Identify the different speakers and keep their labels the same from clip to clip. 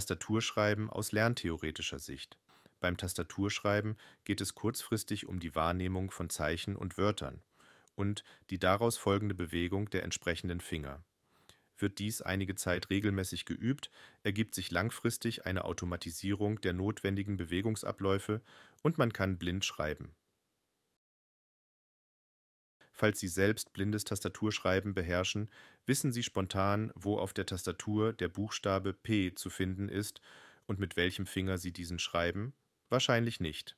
Speaker 1: Tastaturschreiben aus lerntheoretischer Sicht. Beim Tastaturschreiben geht es kurzfristig um die Wahrnehmung von Zeichen und Wörtern und die daraus folgende Bewegung der entsprechenden Finger. Wird dies einige Zeit regelmäßig geübt, ergibt sich langfristig eine Automatisierung der notwendigen Bewegungsabläufe und man kann blind schreiben. Falls Sie selbst blindes Tastaturschreiben beherrschen, wissen Sie spontan, wo auf der Tastatur der Buchstabe P zu finden ist und mit welchem Finger Sie diesen schreiben? Wahrscheinlich nicht.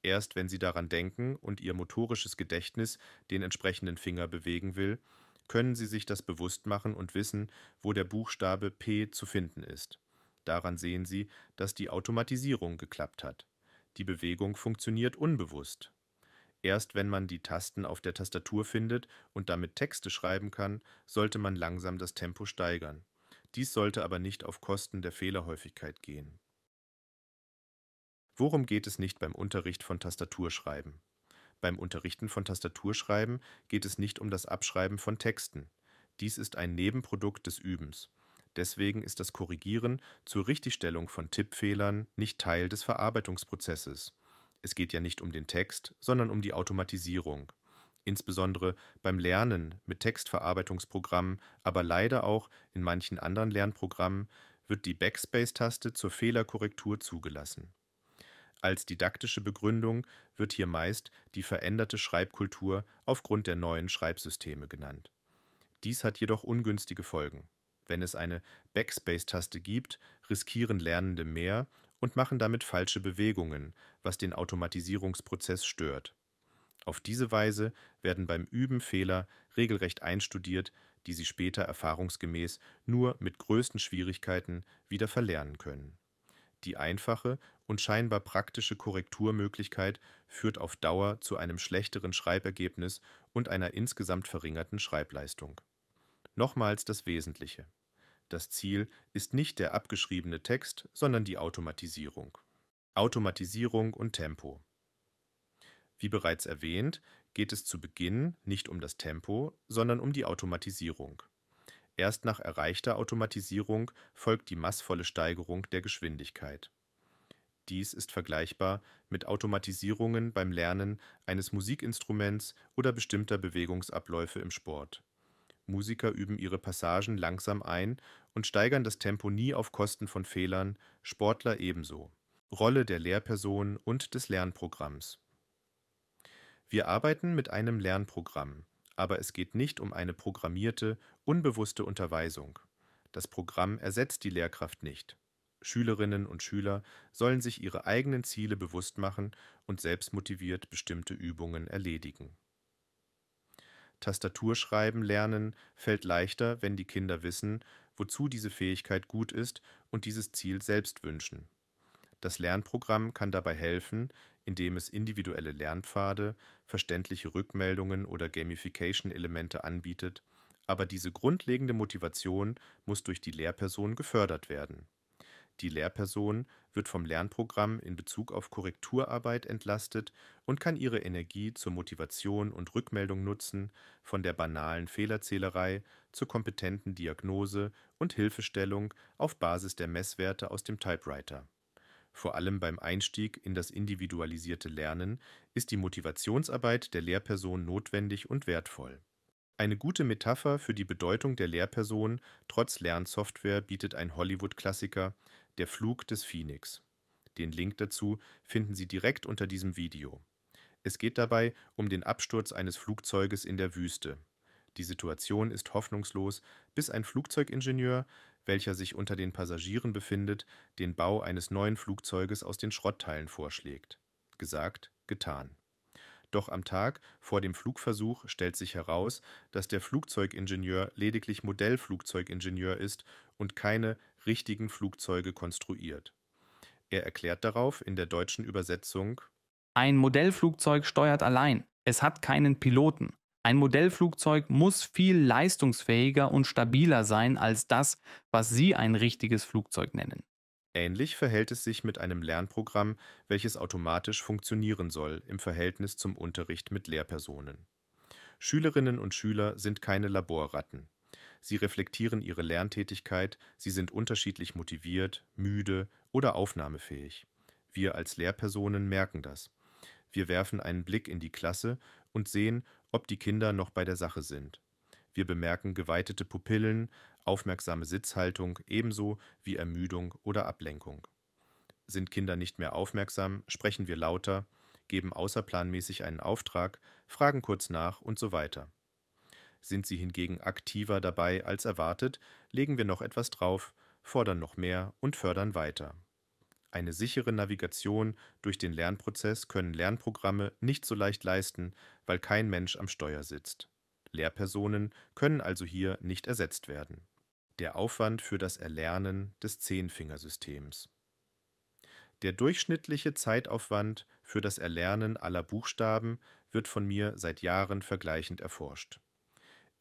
Speaker 1: Erst wenn Sie daran denken und Ihr motorisches Gedächtnis den entsprechenden Finger bewegen will, können Sie sich das bewusst machen und wissen, wo der Buchstabe P zu finden ist. Daran sehen Sie, dass die Automatisierung geklappt hat. Die Bewegung funktioniert unbewusst. Erst wenn man die Tasten auf der Tastatur findet und damit Texte schreiben kann, sollte man langsam das Tempo steigern. Dies sollte aber nicht auf Kosten der Fehlerhäufigkeit gehen. Worum geht es nicht beim Unterricht von Tastaturschreiben? Beim Unterrichten von Tastaturschreiben geht es nicht um das Abschreiben von Texten. Dies ist ein Nebenprodukt des Übens. Deswegen ist das Korrigieren zur Richtigstellung von Tippfehlern nicht Teil des Verarbeitungsprozesses. Es geht ja nicht um den Text, sondern um die Automatisierung. Insbesondere beim Lernen mit Textverarbeitungsprogrammen, aber leider auch in manchen anderen Lernprogrammen wird die Backspace-Taste zur Fehlerkorrektur zugelassen. Als didaktische Begründung wird hier meist die veränderte Schreibkultur aufgrund der neuen Schreibsysteme genannt. Dies hat jedoch ungünstige Folgen. Wenn es eine Backspace-Taste gibt, riskieren Lernende mehr und machen damit falsche Bewegungen, was den Automatisierungsprozess stört. Auf diese Weise werden beim Üben Fehler regelrecht einstudiert, die Sie später erfahrungsgemäß nur mit größten Schwierigkeiten wieder verlernen können. Die einfache und scheinbar praktische Korrekturmöglichkeit führt auf Dauer zu einem schlechteren Schreibergebnis und einer insgesamt verringerten Schreibleistung. Nochmals das Wesentliche. Das Ziel ist nicht der abgeschriebene Text, sondern die Automatisierung. Automatisierung und Tempo. Wie bereits erwähnt, geht es zu Beginn nicht um das Tempo, sondern um die Automatisierung. Erst nach erreichter Automatisierung folgt die maßvolle Steigerung der Geschwindigkeit. Dies ist vergleichbar mit Automatisierungen beim Lernen eines Musikinstruments oder bestimmter Bewegungsabläufe im Sport. Musiker üben ihre Passagen langsam ein und steigern das Tempo nie auf Kosten von Fehlern, Sportler ebenso. Rolle der Lehrperson und des Lernprogramms. Wir arbeiten mit einem Lernprogramm, aber es geht nicht um eine programmierte, unbewusste Unterweisung. Das Programm ersetzt die Lehrkraft nicht. Schülerinnen und Schüler sollen sich ihre eigenen Ziele bewusst machen und selbstmotiviert bestimmte Übungen erledigen. Tastaturschreiben lernen fällt leichter, wenn die Kinder wissen, wozu diese Fähigkeit gut ist und dieses Ziel selbst wünschen. Das Lernprogramm kann dabei helfen, indem es individuelle Lernpfade, verständliche Rückmeldungen oder Gamification-Elemente anbietet, aber diese grundlegende Motivation muss durch die Lehrperson gefördert werden die Lehrperson wird vom Lernprogramm in Bezug auf Korrekturarbeit entlastet und kann ihre Energie zur Motivation und Rückmeldung nutzen, von der banalen Fehlerzählerei zur kompetenten Diagnose und Hilfestellung auf Basis der Messwerte aus dem Typewriter. Vor allem beim Einstieg in das individualisierte Lernen ist die Motivationsarbeit der Lehrperson notwendig und wertvoll. Eine gute Metapher für die Bedeutung der Lehrperson trotz Lernsoftware bietet ein Hollywood-Klassiker, der Flug des Phoenix. Den Link dazu finden Sie direkt unter diesem Video. Es geht dabei um den Absturz eines Flugzeuges in der Wüste. Die Situation ist hoffnungslos, bis ein Flugzeugingenieur, welcher sich unter den Passagieren befindet, den Bau eines neuen Flugzeuges aus den Schrottteilen vorschlägt. Gesagt, getan. Doch am Tag vor dem Flugversuch stellt sich heraus, dass der Flugzeugingenieur lediglich Modellflugzeugingenieur ist und keine richtigen Flugzeuge konstruiert. Er erklärt darauf in der deutschen Übersetzung Ein Modellflugzeug steuert allein, es hat keinen Piloten. Ein Modellflugzeug muss viel leistungsfähiger und stabiler sein als das, was Sie ein richtiges Flugzeug nennen. Ähnlich verhält es sich mit einem Lernprogramm, welches automatisch funktionieren soll im Verhältnis zum Unterricht mit Lehrpersonen. Schülerinnen und Schüler sind keine Laborratten. Sie reflektieren ihre Lerntätigkeit, sie sind unterschiedlich motiviert, müde oder aufnahmefähig. Wir als Lehrpersonen merken das. Wir werfen einen Blick in die Klasse und sehen, ob die Kinder noch bei der Sache sind. Wir bemerken geweitete Pupillen, aufmerksame Sitzhaltung ebenso wie Ermüdung oder Ablenkung. Sind Kinder nicht mehr aufmerksam, sprechen wir lauter, geben außerplanmäßig einen Auftrag, fragen kurz nach und so weiter. Sind sie hingegen aktiver dabei als erwartet, legen wir noch etwas drauf, fordern noch mehr und fördern weiter. Eine sichere Navigation durch den Lernprozess können Lernprogramme nicht so leicht leisten, weil kein Mensch am Steuer sitzt. Lehrpersonen können also hier nicht ersetzt werden. Der Aufwand für das Erlernen des Zehnfingersystems. Der durchschnittliche Zeitaufwand für das Erlernen aller Buchstaben wird von mir seit Jahren vergleichend erforscht.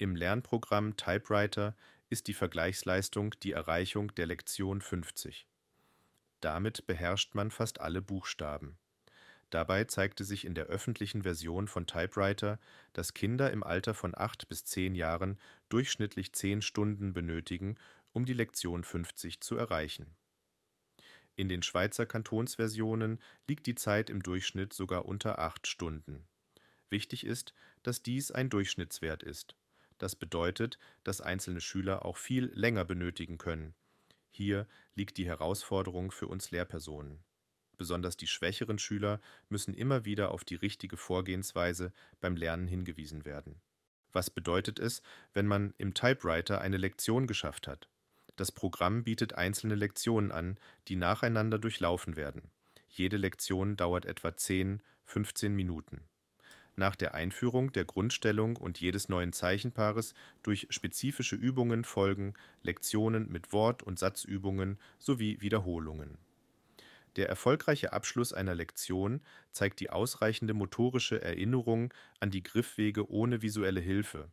Speaker 1: Im Lernprogramm Typewriter ist die Vergleichsleistung die Erreichung der Lektion 50. Damit beherrscht man fast alle Buchstaben. Dabei zeigte sich in der öffentlichen Version von Typewriter, dass Kinder im Alter von 8 bis 10 Jahren durchschnittlich 10 Stunden benötigen, um die Lektion 50 zu erreichen. In den Schweizer Kantonsversionen liegt die Zeit im Durchschnitt sogar unter 8 Stunden. Wichtig ist, dass dies ein Durchschnittswert ist das bedeutet, dass einzelne Schüler auch viel länger benötigen können. Hier liegt die Herausforderung für uns Lehrpersonen. Besonders die schwächeren Schüler müssen immer wieder auf die richtige Vorgehensweise beim Lernen hingewiesen werden. Was bedeutet es, wenn man im Typewriter eine Lektion geschafft hat? Das Programm bietet einzelne Lektionen an, die nacheinander durchlaufen werden. Jede Lektion dauert etwa 10, 15 Minuten nach der Einführung der Grundstellung und jedes neuen Zeichenpaares durch spezifische Übungen folgen Lektionen mit Wort- und Satzübungen sowie Wiederholungen. Der erfolgreiche Abschluss einer Lektion zeigt die ausreichende motorische Erinnerung an die Griffwege ohne visuelle Hilfe,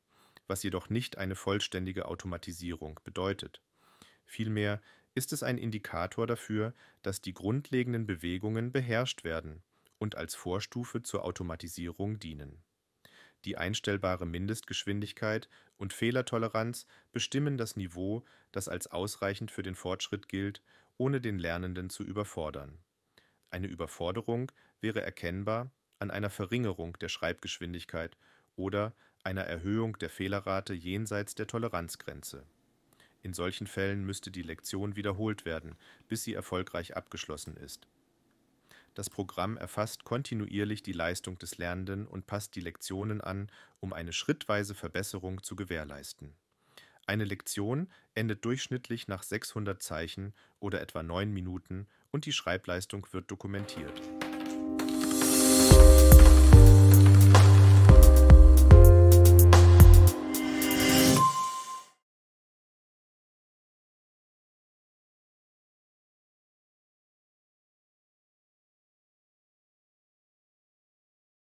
Speaker 1: was jedoch nicht eine vollständige Automatisierung bedeutet. Vielmehr ist es ein Indikator dafür, dass die grundlegenden Bewegungen beherrscht werden – und als Vorstufe zur Automatisierung dienen. Die einstellbare Mindestgeschwindigkeit und Fehlertoleranz bestimmen das Niveau, das als ausreichend für den Fortschritt gilt, ohne den Lernenden zu überfordern. Eine Überforderung wäre erkennbar an einer Verringerung der Schreibgeschwindigkeit oder einer Erhöhung der Fehlerrate jenseits der Toleranzgrenze. In solchen Fällen müsste die Lektion wiederholt werden, bis sie erfolgreich abgeschlossen ist das Programm erfasst kontinuierlich die Leistung des Lernenden und passt die Lektionen an, um eine schrittweise Verbesserung zu gewährleisten. Eine Lektion endet durchschnittlich nach 600 Zeichen oder etwa 9 Minuten und die Schreibleistung wird dokumentiert.